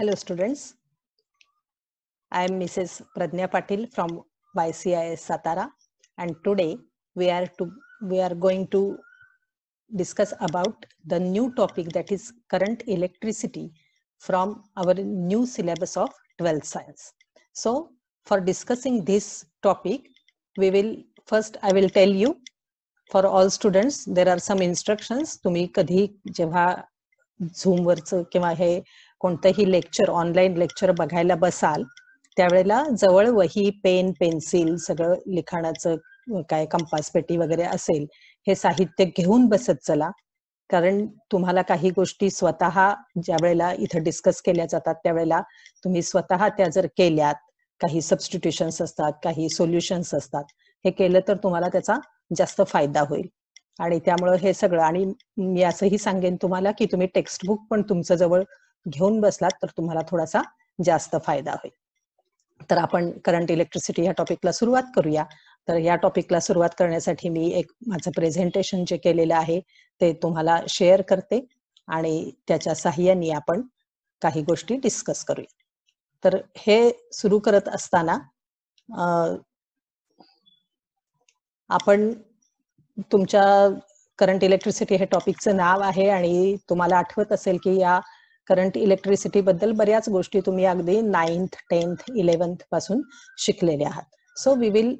Hello students. I am Mrs. Pradnya Patil from YCIS Satara and today we are to we are going to discuss about the new topic that is current electricity from our new syllabus of 12th science. So for discussing this topic we will first I will tell you for all students there are some instructions तुम्ही कधी जेव्हा झूमवरचं किंवा हे कोणतंही lecture online lecture बघायला बसाल त्यावेळेला जवळ वही पेन पेन्सिल सगळं लिखाणाचं काय कंपास पेटी वगैरे असेल हे साहित्य घेऊन बसत चला कारण तुम्हाला काही गोष्टी स्वतः ज्या वेळेला इथं डिस्कस केल्या जातात त्यावेळेला तुम्ही स्वतः त्या जर केल्यात काही सबस्टिट्युशन असतात काही सोल्युशन्स असतात हे केलं तर तुम्हाला त्याचा जास्त फायदा होईल आणि त्यामुळं हे सगळं आणि मी असंही सांगेन तुम्हाला की तुम्ही टेक्स्टबुक पण तुमचं जवळ घेऊन बसलात तर तुम्हाला थोडासा जास्त फायदा होईल तर आपण करंट इलेक्ट्रिसिटी या टॉपिकला सुरुवात करूया तर या टॉपिकला सुरुवात करण्यासाठी मी एक माझं प्रेझेंटेशन जे केलेलं आहे ते तुम्हाला शेअर करते आणि त्याच्या साह्याने आपण काही गोष्टी डिस्कस करूया तर हे सुरू करत असताना आपण तुमच्या करंट इलेक्ट्रिसिटी हे टॉपिकचं नाव आहे आणि तुम्हाला आठवत असेल की या करंट इलेक्ट्रिसिटी बद्दल बऱ्याच गोष्टी तुम्ही अगदी नाईन्थ टेन्थ इलेव्हन्थ पासून शिकलेल्या आहात सो वी विल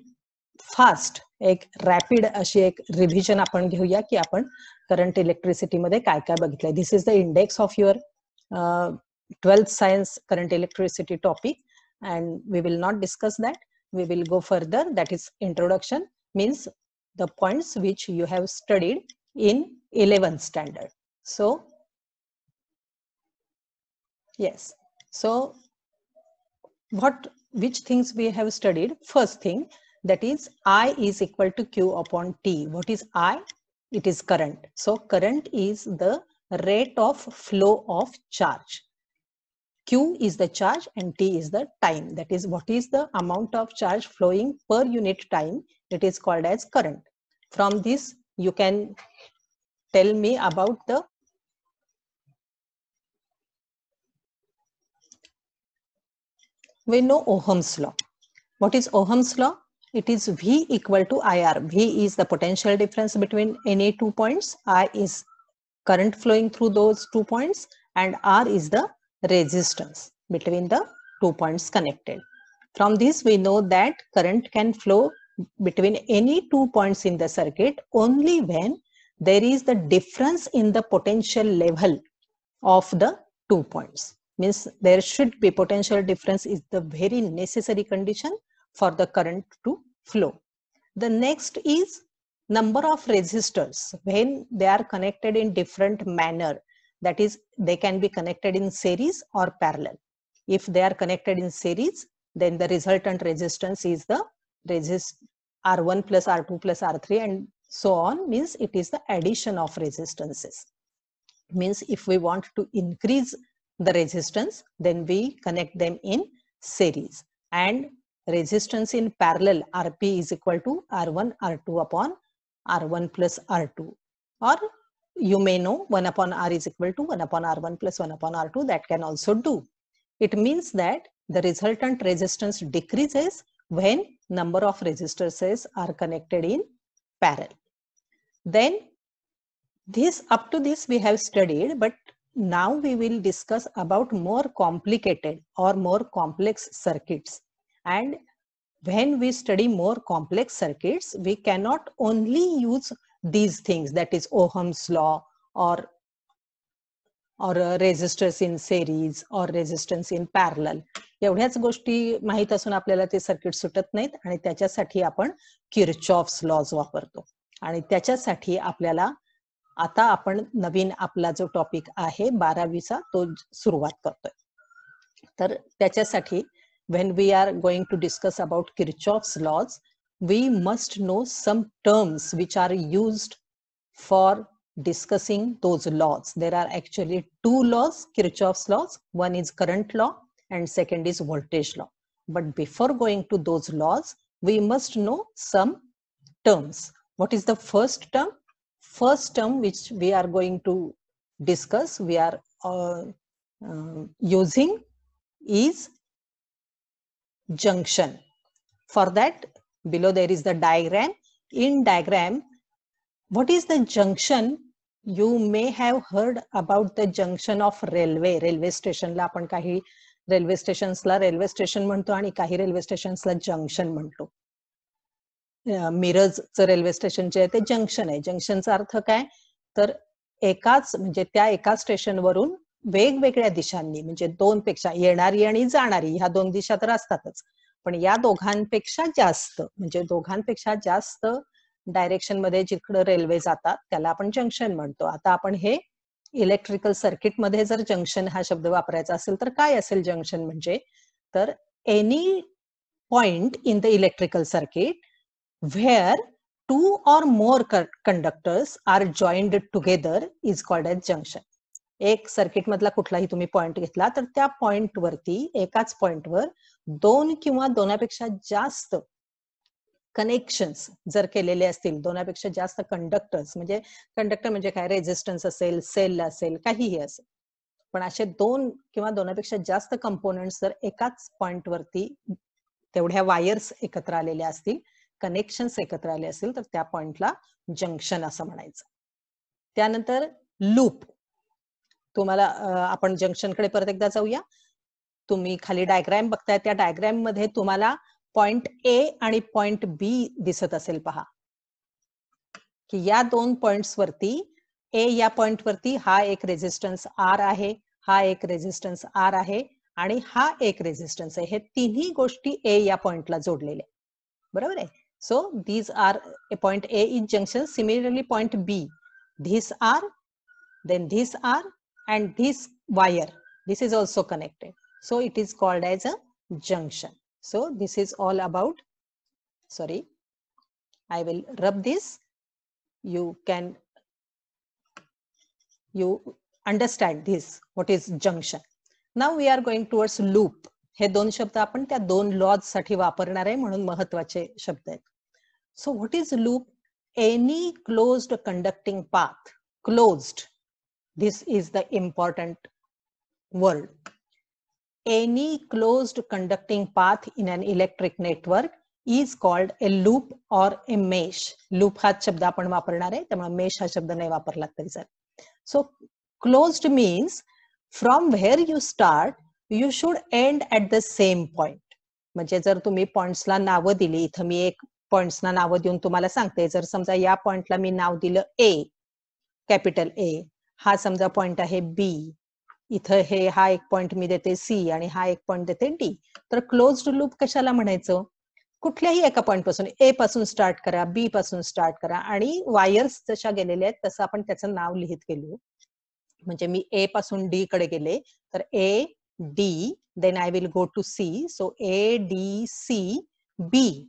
फास्ट एक रॅपिड अशी एक रिव्हिजन आपण घेऊया की आपण करंट इलेक्ट्रिसिटी मध्ये काय काय बघितलंय this is the index of your twelfth science current electricity topic and we will not discuss that we will go further that is introduction means the points which you have studied in eleventh standard so Yes. So what which things we have studied? First thing that is I is equal to Q upon T. What is I? It is current. So current is the rate of flow of charge. Q is the charge and T is the time. That is what is the amount of charge flowing per unit time. It is called as current. From this you can tell me about the we know Ohm's law. What is Ohm's law? It is V equal to IR. V is the potential difference between any two points. I is current flowing through those two points and R is the resistance between the two points connected. From this we know that current can flow between any two points in the circuit only when there is the difference in the potential level of the two points means there should be potential difference is the very necessary condition for the current to flow. The next is number of resistors when they are connected in different manner that is they can be connected in series or parallel. If they are connected in series then the resultant resistance is the resist R1 plus R2 plus R3 and so on means it is the addition of resistances means if we want to increase the resistance, then we connect them in series. And resistance in parallel Rp is equal to R1 R2 upon R1 plus R2. Or you may know 1 upon R is equal to 1 upon R1 plus 1 upon R2 that can also do. It means that the resultant resistance decreases when number of resistances are connected in parallel. Then this up to this we have studied but now we will discuss about more complicated or more complex circuits and when we study more complex circuits we cannot only use these things that is ohm's law or or resistors in series or resistance in parallel एवढ्याच गोष्टी माहीत असून आपल्याला ते circuit सुटत नाहीत आणि त्याच्यासाठी आपण किरचॉफ्स लॉज वापरतो आणि त्याच्यासाठी आपल्याला आता आपण नवीन आपला जो टॉपिक आहे बारावीचा तो सुरुवात करतोय तर त्याच्यासाठी when we are going to discuss about Kirchhoff's laws we must know some terms which are use for discussing those laws there are actually two laws Kirchhoff's laws one is current law and second is voltage law but before going to those laws we must know some terms what is the first term first term which we are going to discuss, we are uh, uh, using is junction. For that, below there is the diagram. In diagram, what is the junction? You may have heard about the junction of railway, railway stationला आपण railway station स्टेशन्सला railway station म्हणतो kahi railway railway स्टेशन्सला junction म्हणतो मिरजचं railway station जे आहे ते junction आहे जंक्शनचा अर्थ काय तर एकाच म्हणजे त्या एका स्टेशनवरून वेगवेगळ्या दिशांनी म्हणजे दोन पेक्षा येणारी आणि जाणारी ह्या दोन दिशा तर असतातच पण या दोघांपेक्षा जास्त म्हणजे दोघांपेक्षा जास्त डायरेक्शन मध्ये जिकडं रेल्वे जातात त्याला आपण जंक्शन म्हणतो आता आपण हे इलेक्ट्रिकल सर्किटमध्ये जर जंक्शन हा शब्द वापरायचा असेल तर काय असेल जंक्शन म्हणजे तर any point in the electrical circuit where two or more conductors are joined together is called as junction. एक सर्किट मधला कुठलाही तुम्ही पॉइंट घेतला तर त्या पॉइंट वरती एकाच वर दोन किंवा दोनापेक्षा जास्त कनेक्शन्स जर केलेले असतील दोनापेक्षा जास्त कंडक्टर्स म्हणजे कंडक्टर म्हणजे काय रेझिस्टन्स असेल सेल असेल काहीही असेल पण असे दोन किंवा दोनापेक्षा जास्त कंपोनंट्स जर एकाच पॉइंट वरती तेवढ्या वायर्स एकत्र आलेल्या असतील कनेक्शन्स एकत्र आले असेल तर त्या पॉइंटला जंक्शन असं म्हणायचं त्यानंतर लूप तुम्हाला आपण कडे परत एकदा जाऊया तुम्ही खाली डायग्रॅम बघताय त्या डायग्रॅम मध्ये तुम्हाला पॉइंट ए आणि पॉइंट बी दिसत असेल पहा की या दोन पॉइंट्स वरती ए या पॉइंट वरती हा एक रेझिस्टन्स आर आहे हा एक रेझिस्टन्स आर आहे आणि हा एक रेझिस्टन्स आहे हे तिन्ही गोष्टी ए या पॉइंटला जोडलेले बरोबर आहे So these are a point A is junction. Similarly, point B, these are, then these are, and this wire. This is also connected. So it is called as a junction. So this is all about, sorry, I will rub this. You can, you understand this, what is junction. Now we are going towards loop. हे दोन शब्द आपण त्या दोन lodge साठी वापरणार आहे म्हणून महत्वाचे शब्द आहेत so what is loop any closed conducting path closed this is the important word any closed conducting path in an electric network is called a loop or a mesh loop हा शब्द आपण वापरणार आहे त्यामुळे मेश हा शब्द नाही वापरला तरी sir. So closed means from where you start you should end at the same point म्हणजे जर तुम्ही पॉइंट्सला नावं दिली इथं मी एक पॉइंट्सना नावं देऊन तुम्हाला सांगते जर समजा या पॉइंटला मी नाव दिलं ए कॅपिटल ए हा समजा पॉइंट आहे बी इथं हे हा एक पॉइंट मी देते सी आणि हा एक पॉइंट देते डी तर क्लोज्ड लूप कशाला म्हणायचं कुठल्याही एका पॉइंट पासून ए पासून स्टार्ट करा बी पासून स्टार्ट करा आणि वायर्स जशा गेलेल्या आहेत तसं आपण त्याचं नाव लिहित गेलो म्हणजे मी ए पासून डी कडे गेले तर A D, then I will go to C. So A, D, C, B.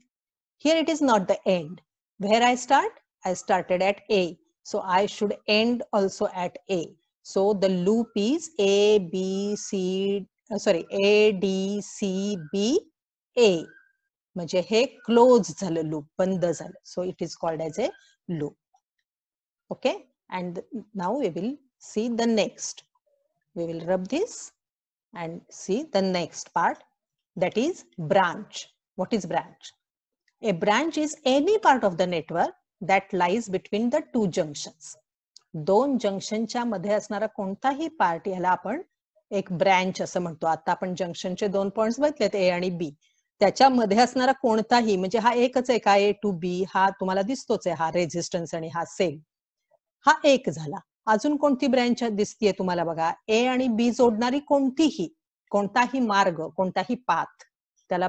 Here it is not the end. Where I start? I started at A. So I should end also at A. So the loop is A, B, C, uh, sorry, A, D, C, B, close हे loop loop बंद झालं So it is called as a loop. Okay. And now we will see the next. We will rub this. and see the next part that is branch. What is branch? A branch is any part of the network that lies between the two junctions. दोन जंक्शनच्या मध्ये असणारा कोणताही part याला आपण एक branch असं म्हणतो आता आपण जंक्शनचे दोन पॉइंट बघितलेत ए आणि बी त्याच्यामध्ये असणारा कोणताही म्हणजे हा एकच आहे का ए टू बी हा तुम्हाला दिसतोच आहे हा रेझिस्टन्स आणि हा सेल हा एक झाला अजून कोणती ब्रँच दिसतीये तुम्हाला बघा ए आणि बी जोडणारी कोणतीही कोणताही मार्ग कोणताही पाथ त्याला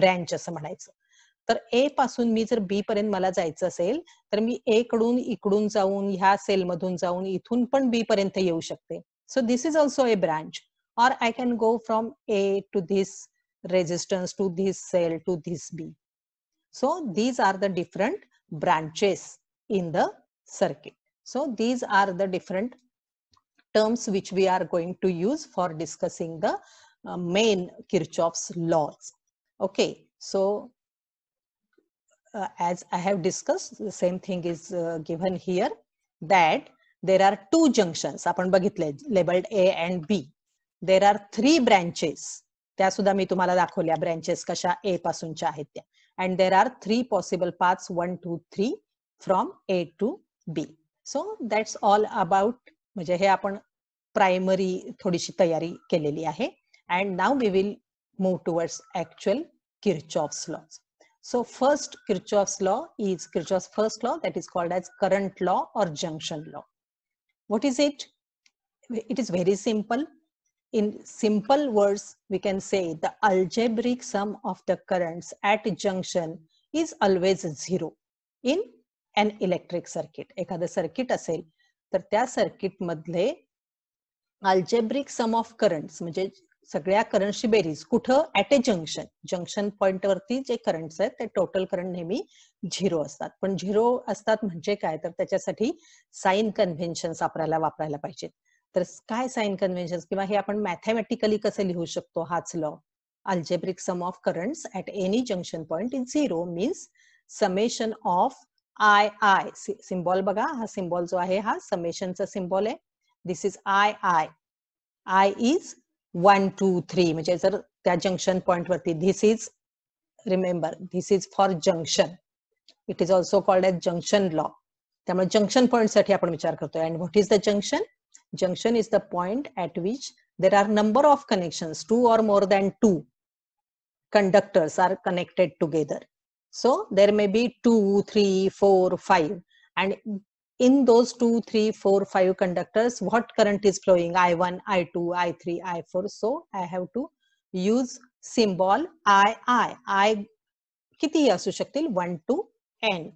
ब्रँच असं म्हणायचं तर ए पासून मी जर बी पर्यंत मला जायचं असेल तर मी ए कडून इकडून जाऊन ह्या सेल मधून जाऊन इथून पण बी पर्यंत येऊ शकते so this is also a branch or I can go from A to this resistance to this cell to this B so these are the different branches in the circuit So these are the different terms which we are going to use for discussing the uh, main Kirchhoff's laws. Okay, so uh, as I have discussed, the same thing is uh, given here that there are two junctions, upon बघितले A and B. There are three branches. branches. त्या सुद्धा मी तुम्हाला दाखवल्या branches कशा ए पासूनच्या आहेत त्या and there are so that's all about म्हणजे हे आपण प्रायमरी थोडीशी तयारी केलेली आहे and now we will move towards actual Kirchhoff's law so first Kirchhoff's law is Kirchhoff's first law that is called as current law और junction law what is it it is very simple in simple words we can say the algebraic sum of the currents at junction is always zero in an electric circuit एखादं circuit असेल तर त्या circuit मधले algebraic sum of currents म्हणजे सगळ्या करंटची बेरीज कुठं at a junction junction point वरती जे करंट्स आहेत ते टोटल करंट नेहमी झिरो असतात पण झिरो असतात म्हणजे काय तर त्याच्यासाठी साईन कन्व्हेन्शन आपल्याला वापरायला पाहिजेत तर काय साईन कन्व्हेन्शन किंवा हे आपण मॅथमॅटिकली कसे लिहू शकतो हाच law algebraic sum of currents at any junction point is zero means summation of I I symbol बघा हा सिम्बॉल जो आहे हा समेशनचा सिम्बॉल आहे this is I I I is one two three म्हणजे जर त्या जंक्शन पॉइंट वरती this is remember this is for junction it is also called as junction law त्यामुळे जंक्शन पॉइंट साठी आपण विचार करतो and what is the junction junction is the point at which there are number of connection two or more than two conductors are connected together So there may be two, three, four, five, and in those two, three, four, five conductors, what current is flowing? I1, I2, I3, I4. So I have to use symbol I, I. I किती असू one, one n.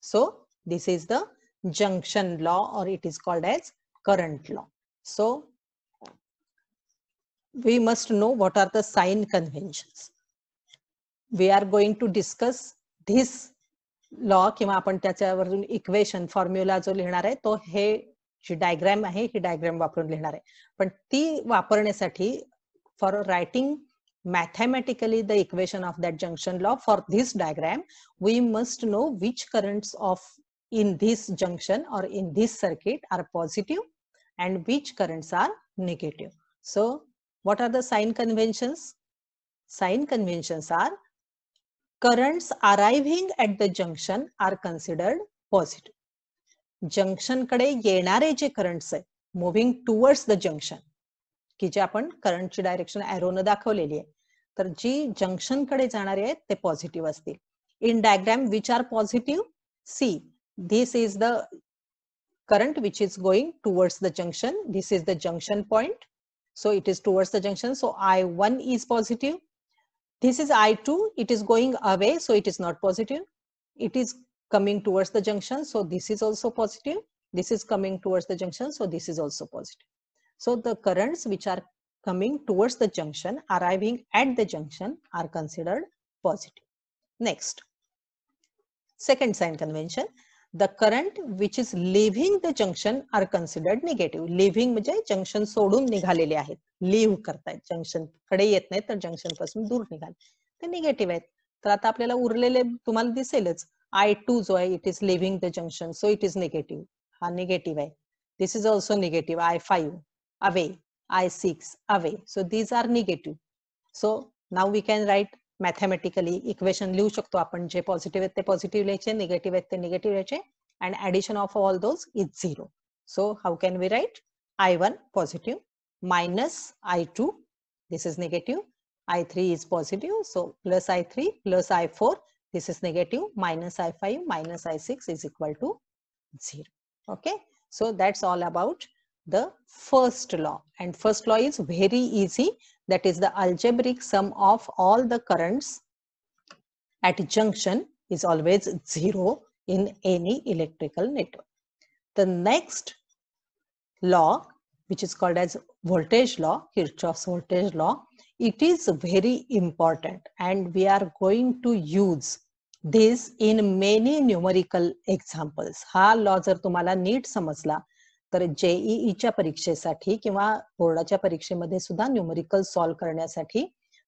So this is the junction law or it is called as current law. So we must know what are the sign conventions. We are going to discuss this law किंवा आपण त्याच्यावरून equation formula जो लिहिणार आहे तो हे जी diagram आहे हे डायग्रॅम वापरून लिहिणार आहे पण ती वापरण्यासाठी for writing mathematically the equation of that junction law for this diagram we must know which currents of in this junction or in this circuit are positive and which currents are negative so what are the sign convention sign conventions are currents arriving at the junction are considered positive. Junction kade yenare je current hai, moving towards the junction. Ki je apan current chi direction arrow na dakhav le liye. Tar junction kade janare hai, te positive asti. In diagram which are positive, see this is the current which is going towards the junction. This is the junction point. So it is towards the junction. So I1 is positive. This is I2, it is going away, so it is not positive. It is coming towards the junction, so this is also positive. This is coming towards the junction, so this is also positive. So the currents which are coming towards the junction, arriving at the junction are considered positive. Next, second sign convention the current which is leaving the junction are considered negative leaving म्हणजे junction सोडून निघालेले आहेत leave करतायत junction कडे येत नाही तर junction पासून दूर निघाले ते निगेटिव्ह आहेत तर आता आपल्याला उरलेले तुम्हाला दिसेलच आय टू जो आहे it is leaving the junction so it is negative हा निगेटिव्ह आहे this is also negative I five away I six away so these are negative so now we can write mathematically equation લઈ શકતો આપણને જે positive તે positive લે છે negative તે negative. લે છે and addition of all those is 0. So how can we write I1 positive minus I2 this is negative I3 is positive so plus I3 plus I4 this is negative minus I5 minus I6 is equal to 0. Okay so that's all about the first law and first law is very easy that is the algebraic sum of all the currents at junction is always zero in any electrical network. The next law which is called as voltage law, Kirchhoff's voltage law, it is very important and we are going to use this in many numerical examples. Ha law जर तुम्हाला नीट समजला तर जेईईच्या परीक्षेसाठी किंवा बोर्डाच्या परीक्षेमध्ये सुद्धा numerical solve करण्यासाठी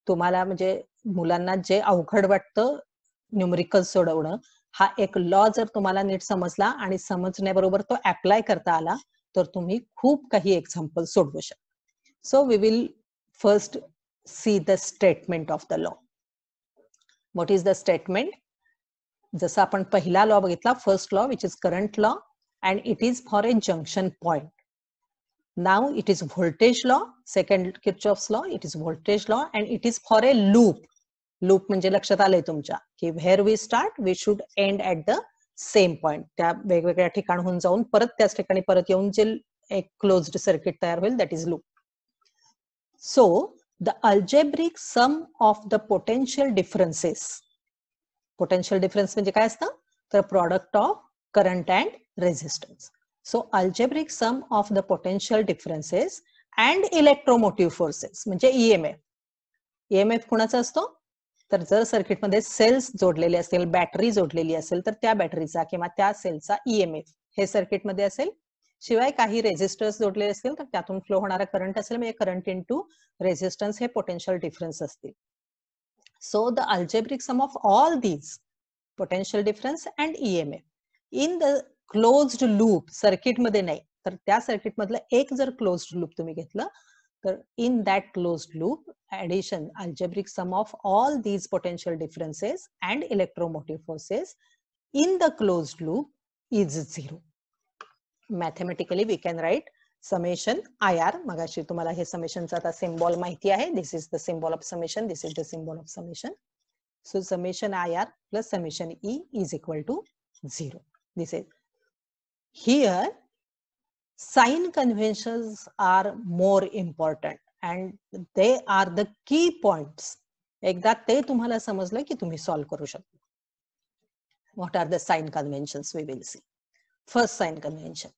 तुम्हाला म्हणजे मुलांना जे अवघड वाटतं न्यूमरिकल सोडवणं हा एक लॉ जर तुम्हाला नीट समजला आणि समजण्याबरोबर तो अप्लाय करता आला तर तुम्ही खूप काही एक्झाम्पल सोडवू शकता so we will first see the statement of the law what is the statement जसं आपण पहिला लॉ बघितला first law which is current law and it is for a junction point. Now it is voltage law, second Kirchhoff's law, it is voltage law and it is for a loop. Loop manje lakshata le tumcha. Ki where we start, we should end at the same point. Tya vegvegra thikan hun zaun, parat tya stekani parat jil a closed circuit tayar will that is loop. So the algebraic sum of the potential differences. Potential difference manje kaya asta? The product of current and resistance. So algebraic sum of the potential differences and electromotive forces म्हणजे EMF e EMF e कुणाचा असतो तर जर सर्किटमध्ये cells जोडलेले असतील battery जोडलेली असेल तर त्या बॅटरीचा किंवा त्या सेलचा ईएमएफ e हे सर्किटमध्ये असेल शिवाय काही रेजिस्टर्स जोडलेले असतील तर त्यातून फ्लो होणारा करंट असेल म्हणजे करंट इन टू रेझिस्टन्स हे पोटेन्शियल डिफरन्स असतील so the algebraic sum of all these potential difference and EMF in the closed loop सर्किटमध्ये नाही तर त्या सर्किटमधलं एक जर क्लोज्ड लूप तुम्ही घेतलं तर in that closed loop addition algebraic sum of all these potential differences and electromotive forces in the closed loop is zero mathematically we can write summation I R मगाशी तुम्हाला हे समेशनचा आता सिम्बॉल माहिती आहे this is the symbol of summation this is the symbol of summation so summation I R plus summation E is equal to zero this is Here, sign conventions are more important and they are the key points. ekda te tumhala समजलं ki tumhi solve karu shakta What are the sign conventions we will see. First sign convention.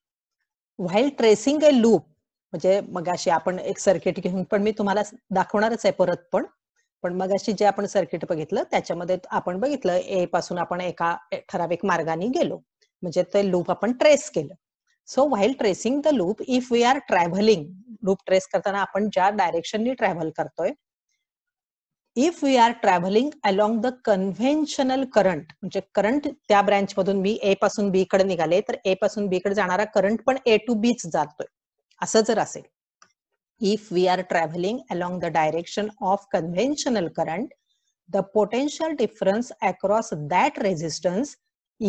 While tracing a loop, म्हणजे मगाशी आपण एक circuit घेऊन पण मी तुम्हाला दाखवणारच आहे परत पण पण मगाशी जे आपण सर्किट बघितलं त्याच्यामध्ये आपण बघितलं ए पासून आपण एका ठराविक मार्गाने गेलो म्हणजे ते लूप आपण ट्रेस केलं so while tracing the loop if we are travelling loop trace करताना आपण ज्या डायरेक्शननी ट्रॅव्हल करतोय if we are travelling along the conventional current म्हणजे करंट त्या मधून मी ए पासून बी कडे निघाले तर ए पासून बी कडे जाणारा करंट पण ए टू बीच जातोय असं जर असेल if we are travelling along the direction of conventional current the potential difference across that resistance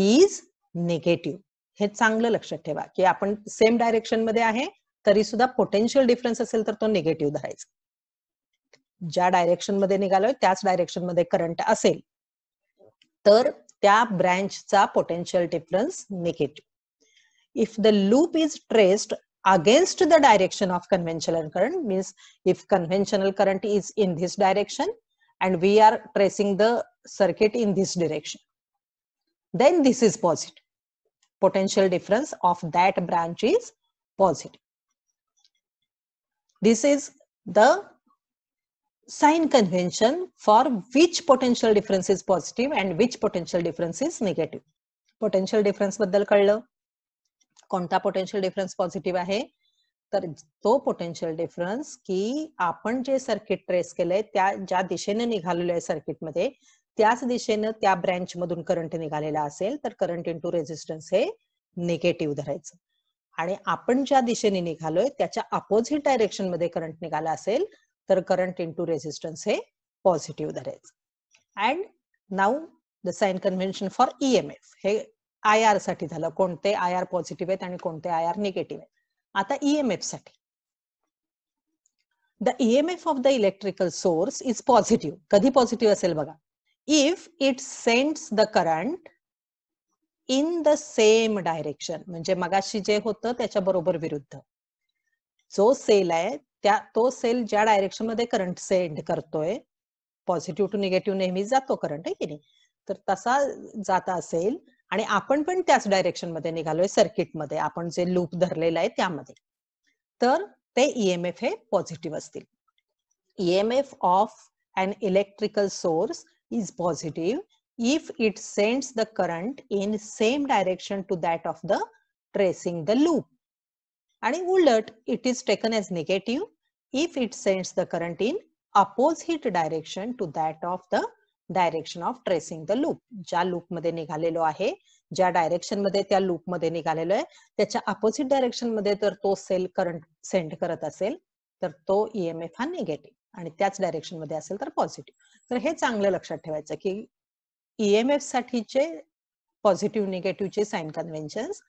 is negative हे चांगलं लक्षात ठेवा की आपण सेम डायरेक्शन मध्ये आहे तरी सुद्धा पोटेन्शियल डिफरन्स असेल तर तो निगेटिव्ह धरायचा ज्या डायरेक्शन मध्ये निघालोय त्याच डायरेक्शन मध्ये करंट असेल तर त्या ब्रँचचा potential difference negative if the loop is traced against the direction of conventional current means if conventional current is in this direction and we are tracing the circuit in this direction then this is positive. Potential difference of that branch is positive. This is the sign convention for which potential difference is positive and which potential difference is negative. potential difference बद्दल कळलं कोणता potential difference positive आहे तर तो potential difference की आपण जे circuit trace केलंय त्या ज्या दिशेने निघालेलं आहे सर्किटमध्ये त्याच दिशेनं त्या ब्रँच मधून करंट निघालेला असेल तर करंट इंटू रेझिस्टन्स हे निगेटिव्ह धरायचं आणि आपण ज्या दिशेने निघालोय त्याच्या अपोजिट डायरेक्शन मध्ये करंट निघाला असेल तर करंट इंटू रेझिस्टन्स हे पॉझिटिव्ह धरायचं and now the sign convention for EMF हे आय आर साठी झालं कोणते आय आर पॉझिटिव्ह आहेत आणि कोणते आय आर निगेटिव्ह आहेत आता ईएमएफ e साठी the EMF of the electrical source is positive कधी पॉझिटिव्ह असेल बघा if it send the current in the same direction म्हणजे मगाशी जे होतं त्याच्या बरोबर विरुद्ध जो सेल आहे त्या तो सेल ज्या डायरेक्शन मध्ये करंट सेंड करतोय पॉझिटिव्ह टू निगेटिव्ह नेहमीच जातो करंट आहे की नाही तर तसा जाता असेल आणि आपण पण त्याच डायरेक्शन मध्ये निघालोय सर्किटमध्ये आपण जे लूप धरलेलं आहे त्यामध्ये तर ते ईएमएफ e हे पॉझिटिव्ह असतील EMF of and electrical source is positive if it sends the current in same direction to that of the tracing the loop आणि उलट it is taken as negative if it sends the current in opposite direction to that of the direction of tracing the loop ज्या लूपमध्ये निघालेलो आहे ज्या direction मध्ये त्या लूपमध्ये निघालेलो आहे त्याच्या अपोजिट डायरेक्शन मध्ये तर तो सेल करंट सेंड करत असेल तर तो ईएमएफ e हा निगेटिव्ह आणि त्याच डायरेक्शन मध्ये असेल तर पॉझिटिव्ह तर हे चांगलं लक्षात ठेवायचं की ईएमएफ e साठीचे पॉझिटिव्ह निगेटिव्हचे साईन कन्व्हेन्शन्स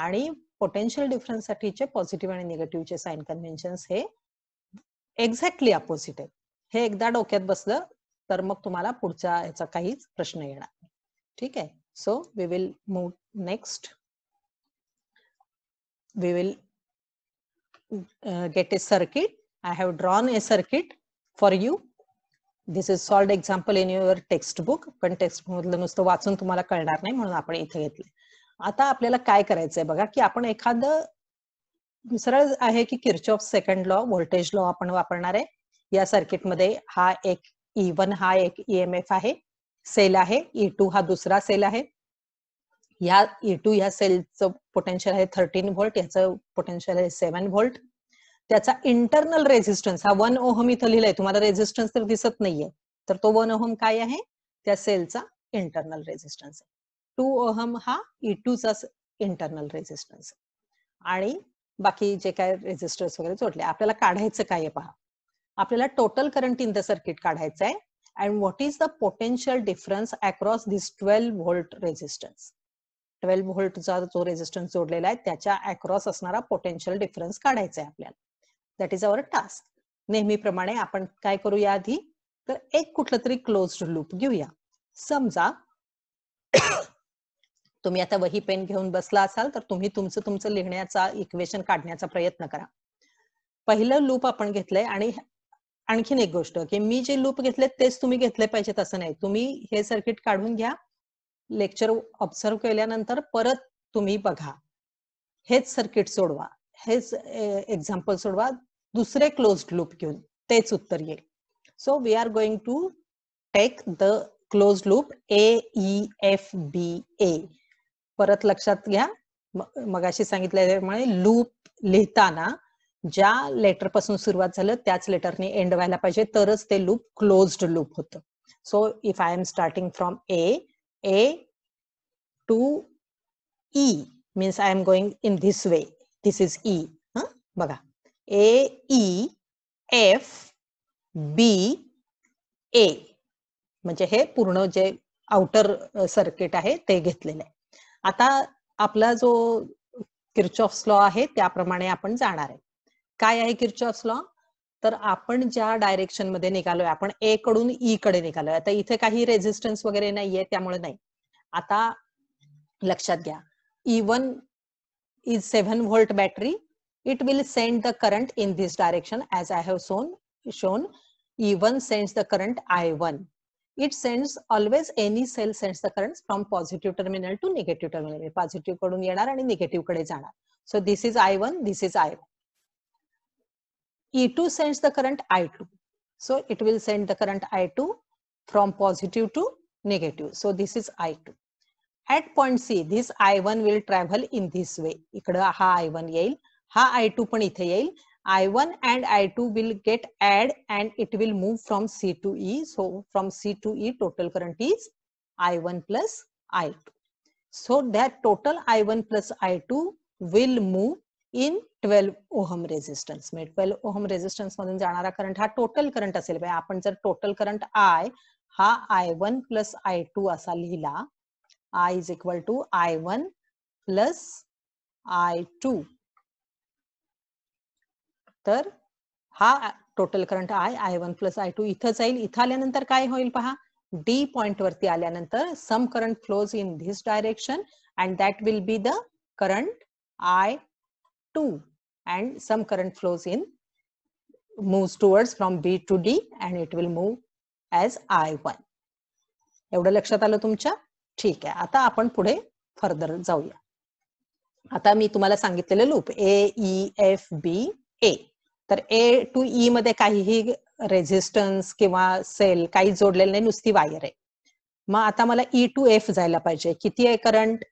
आणि पोटेन्शियल डिफरन्स साठीचे पॉझिटिव्ह आणि निगेटिव्हचे साईन कन्व्हेन्शन्स हे एक्झॅक्टली अपोजिट आहे हे एकदा डोक्यात बसलं तर मग तुम्हाला पुढचा याचा काहीच प्रश्न येणार ठीक आहे so we will move next we will get a circuit I have drawn a circuit for you this is solved example in your textbook पण टेक्स्ट मधलं नुसतं वाचून तुम्हाला कळणार नाही म्हणून आपण इथे घेतले आता आपल्याला काय करायचंय बघा की आपण एखादं दुसरं आहे की of second law voltage law आपण वापरणार आहे या सर्किटमध्ये हा एक ई e वन हा एक एफ e आहे सेल आहे ई e टू हा दुसरा सेल आहे या ई टू या सेलचं पोटेन्शियल आहे थर्टीन व्होल्ट याचं पोटेन्शियल आहे सेवन व्होल्ट त्याचा इंटरनल रेझिस्टन्स हा वन ओहम इथं लिहिलाय तुम्हाला रेझिस्टन्स तर दिसत नाहीये तर तो वन ओहम काय आहे त्या सेलचा इंटरनल रेझिस्टन्स टू ओहम हा ई टूचा इंटरनल रेझिस्टन्स आणि बाकी जे काय रेजिस्टन्स वगैरे जोडले आपल्याला काढायचं काय पहा आपल्याला total current in the circuit काढायचं आहे and what is the potential difference across this twelve volt resistance twelve व्होल्टचा जो रेजिस्टन्स जोडलेला आहे त्याच्या अक्रॉस असणारा पोटेन्शियल डिफरन्स काढायचा आहे आपल्याला दॅट इज अवर टास्क नेहमीप्रमाणे आपण काय करूया आधी तर एक कुठलं तरी क्लोज लूप घेऊया समजा तुम्ही आता वही पेन घेऊन बसला असाल तर तुम्ही तुमचं तुमचं लिहिण्याचा इक्वेशन काढण्याचा प्रयत्न करा पहिलं लूप आपण घेतलंय आणि आणखीन एक गोष्ट की मी जे लूप घेतले तेच तुम्ही घेतले पाहिजेत असं नाही तुम्ही हे सर्किट काढून घ्या लेक्चर ऑब्झर्व केल्यानंतर परत तुम्ही बघा हेच सर्किट सोडवा हेच एक्झाम्पल सोडवा दुसरे क्लोज लूप घेऊन तेच उत्तर येईल so we are going to take the close loop A E F B A परत लक्षात घ्या मगाशी सांगितल्यामुळे लूप लिहिताना ज्या लेटर पासून सुरुवात झालं त्याच लेटरने एंड व्हायला पाहिजे तरच ते लूप क्लोज्ड लूप होतं so if I am starting from A A to E means I am going in this way this is E बघा ए ई एफ बी ए म्हणजे हे पूर्ण जे आउटर सर्किट आहे ते घेतलेलं आहे आता आपला जो ऑफ लॉ आहे त्याप्रमाणे आपण जाणार आहे काय आहे किर्चॉफ लॉ तर आपण ज्या डायरेक्शन मध्ये निघालोय आपण ए कडून ई e कडे निघालोय आता इथे काही रेझिस्टन्स वगैरे नाहीये त्यामुळे नाही आता लक्षात घ्या E one e is 7 volt battery it will send the current in this direction as i have shown shown e1 sends the current i1 it sends always any cell sends the currents from positive terminal to negative terminal positive कडून येणार आणि negative कडे जाणार so this is i1 this is i1 e2 sends the current i2 so it will send the current i2 from positive to negative so this is i2 at point C this I one will travel in this way इकडं हा I one येईल हा I to पण इथे येईल I one and I two will get add and it will move from C to E so from C to E total current is I one plus I two so that total I one plus I two will move in twelve ohm resistance म्हणजे twelve ohm resistance मधून जाणारा current हा total current असेल म्हणजे आपण जर total current I हा I one plus I two असा लिहिला I equal to I I1 plus I two तर हा total current I I one plus I two इथं जाईल इथं आल्यानंतर काय होईल पहा डी पॉइंट वरती आल्यानंतर some current flows in this direction and that will be the current I two and some current flows in moves towards from B to D and it will move as I one एवढं लक्षात आलं तुमच्या ठीक आहे आता आपण पुढे further जाऊया आता मी तुम्हाला सांगितलेलं loop A E F B A तर ए टू ई मध्ये काहीही रेझिस्टन्स किंवा सेल काही जोडलेलं नाही नुसती वायर आहे मग आता मला ई टू एफ जायला पाहिजे किती आहे करंट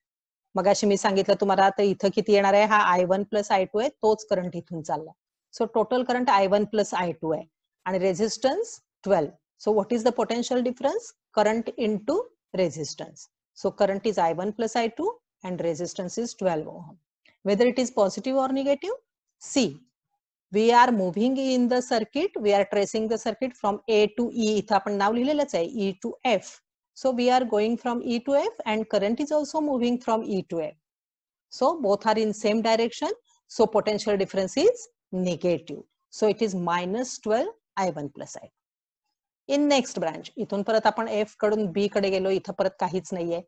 मग अशी मी सांगितलं तुम्हाला आता इथं किती येणार आहे हा I one plus I two आहे तोच करंट इथून चालला so total current I one plus I two आहे आणि resistance twelve so what is the potential difference current into resistance. So current is I1 plus I2 and resistance is 12 ohm. Whether it is positive or negative, see, we are moving in the circuit, we are tracing the circuit from A to E, now let's say E to F. So we are going from E to F and current is also moving from E to F. So both are in same direction. So potential difference is negative. So it is minus 12 I1 plus I2. In next branch इथून परत आपण F कडून बी कडे गेलो इथं परत काहीच नाहीये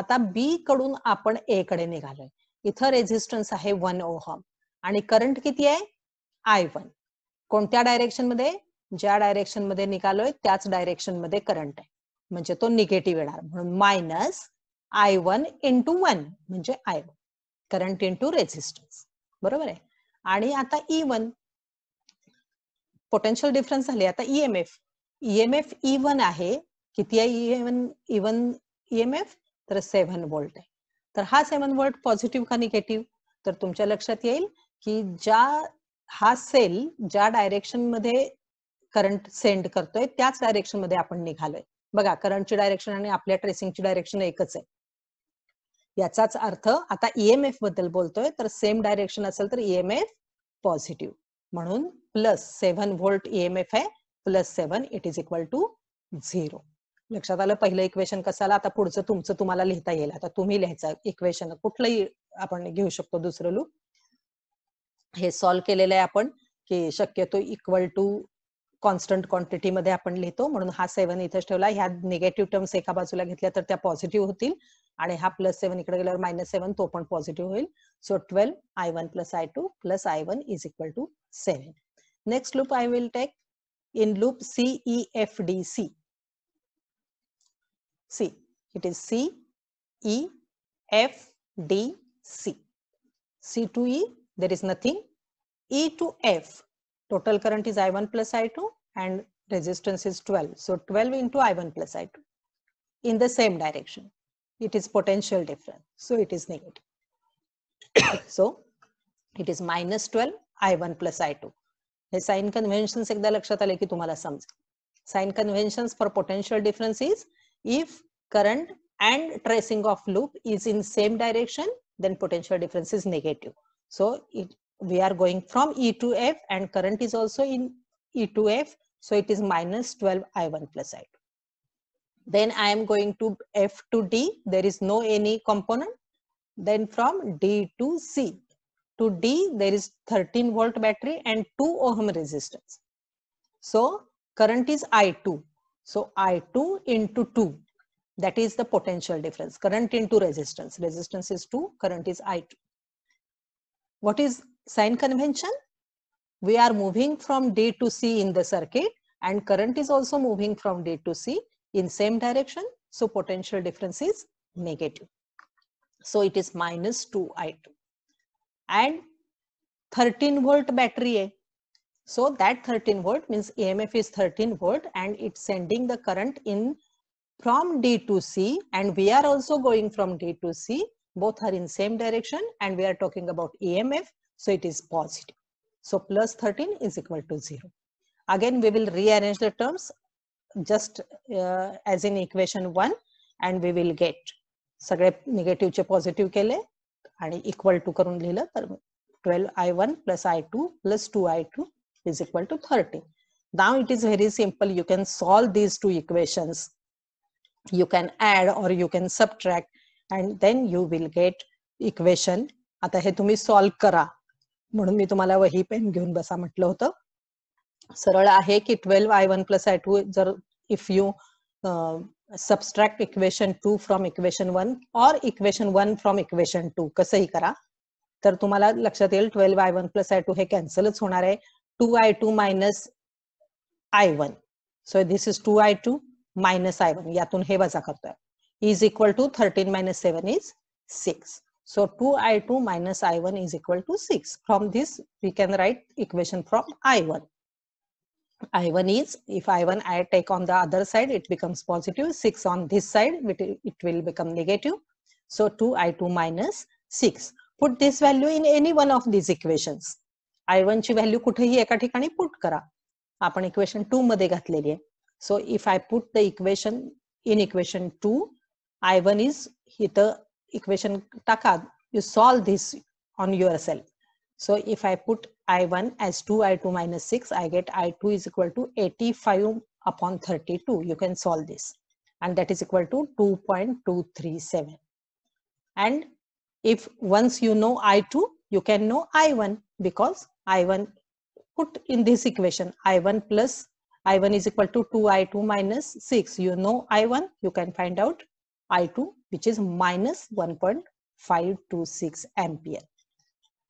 आता बी कडून आपण ए कडे निघालोय इथं रेझिस्टन्स आहे वन ओहम आणि करंट किती आहे आय वन कोणत्या डायरेक्शन मध्ये ज्या डायरेक्शन मध्ये निघालोय त्याच डायरेक्शन मध्ये करंट आहे म्हणजे तो निगेटिव्ह येणार म्हणून minus I one into one म्हणजे I one current into resistance बरोबर आहे आणि आता ई वन पोटेन्शियल डिफरन्स झाले आता EMF e EMF E one आहे किती आहे इवन इवन ईएमएफ तर सेव्हन वोल्ट आहे तर हा सेव्हन वोल्ट पॉझिटिव्ह का निगेटिव्ह तर तुमच्या लक्षात येईल की ज्या हा सेल ज्या डायरेक्शन मध्ये करंट सेंड करतोय त्याच डायरेक्शन मध्ये आपण निघालोय बघा करंटची डायरेक्शन आणि आपल्या ट्रेसिंगची डायरेक्शन एकच आहे याचाच अर्थ आता ईएमएफ e बद्दल बोलतोय तर सेम डायरेक्शन असेल तर ईएमएफ e पॉझिटिव्ह म्हणून प्लस सेव्हन व्होल्ट ईएमएफ आहे plus seven it is equal to zero लक्षात आलं पहिलं इक्वेशन कसाला आता पुढचं तुमचं तुम्हाला लिहिता येईल आता तुम्ही लिहायचं इक्वेशन कुठलंही आपण घेऊ शकतो दुसरं लूप हे सॉल्व्ह केलेलं आहे आपण की शक्यतो इक्वल टू कॉन्स्टंट क्वांटिटी मध्ये आपण लिहितो म्हणून हा सेव्हन इथे ठेवला ह्या निगेटिव्ह टर्म्स एका बाजूला घेतल्या तर त्या पॉझिटिव्ह होतील आणि हा प्लस सेव्हन इकडे गेल्यावर मायनस सेव्हन तो पण पॉझिटिव्ह होईल so twelve I one plus I two plus I one is equal to seven next loop I will take in loop CEFDC. See, it is C, E, F, D, C. C to E, there is nothing. E to F, total current is I1 plus I2 and resistance is 12. So 12 into I1 plus I2 in the same direction. It is potential difference. So it is negative. so it is minus 12 I1 plus I2. Sign conventions conventions एकदा लक्षात आले की तुम्हाला समजेल sign conventions for potential difference If current and tracing of loop is in same direction, then potential difference is negative. So it, we are going from E to F and current is also in E to F. So it is minus 12 I1 plus I2. Then I am going to F to D. There is no any component. Then from D to C to D, there is 13 volt battery and 2 ohm resistance. So current is I2. So I2 into 2, that is the potential difference. Current into resistance. Resistance is 2, current is I2. What is sign convention? We are moving from D to C in the circuit and current is also moving from D to C in same direction. So potential difference is negative. So it is minus 2I2 and 13 volt battery So that 13 volt means EMF is 13 volt and it's sending the current in from D to C and we are also going from D to C. Both are in same direction and we are talking about EMF. So it is positive. So plus 13 is equal to 0. Again, we will rearrange the terms just uh, as in equation 1 and we will get negative निगेटिव्हचे positive. आणि equal to करून लिहिलं तर twelve I one plus I two plus two I two is equal to thirty now it is very simple you can solve these two equations you can add or you can subtract and then you will get equation आता हे तुम्ही solve करा म्हणून मी तुम्हाला वही pen घेऊन बसा म्हटलं होतं सरळ आहे की twelve I one plus I two जर if you subtract equation two from equation one और equation one from equation two कसंही करा तर तुम्हाला लक्षात येईल twelve I one plus I two हे कॅन्सलच होणार आहे two I two minus I one so this is two I two minus I one यातून हे वजा करतोय is equal to thirteen minus seven is six so to I two minus I one is equal to six from this we can write equation from I one i1 is if i1 i take on the other side it becomes positive 6 on this side it, it will become negative so 2 i2 minus 6 put this value in any one of these equations i1 chi value kuthehi eka thikani put kara apan equation 2 madhe ghatleli so if i put the equation in equation 2 i1 is hita equation taka you solve this on yourself so if i put I1 as 2 I2 minus 6, I get I2 is equal to 85 upon 32. You can solve this and that is equal to 2.237. And if once you know I2, you can know I1 because I1 put in this equation I1 plus I1 is equal to 2I2 minus 6. You know I1, you can find out I2 which is minus 1.526 ampere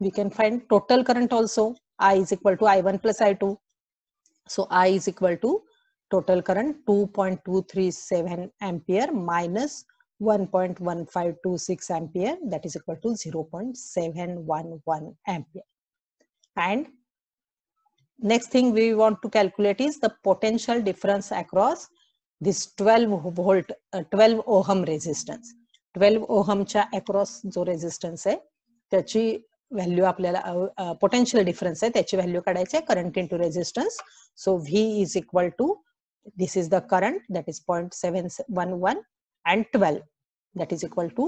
we can find total current also. I is equal to I1 plus I2. So I is equal to total current 2.237 ampere minus 1.1526 ampere that is equal to 0.711 ampere. And next thing we want to calculate is the potential difference across this 12 volt uh, 12 ohm resistance 12 ohm across जो resistance आहे त्याची Value, आपल्याला difference, difference आहे त्याची value काढायची आहे current into resistance so v is equal to this is the current that is 0.711 and 12 that is equal to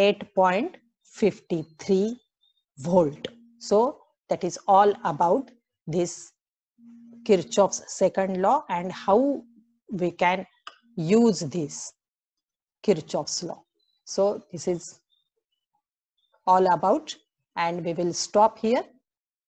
8.53 volt so that is all about this kirchhoff's second law and how we can use this kirchhoff's law so this is all about and we will stop here.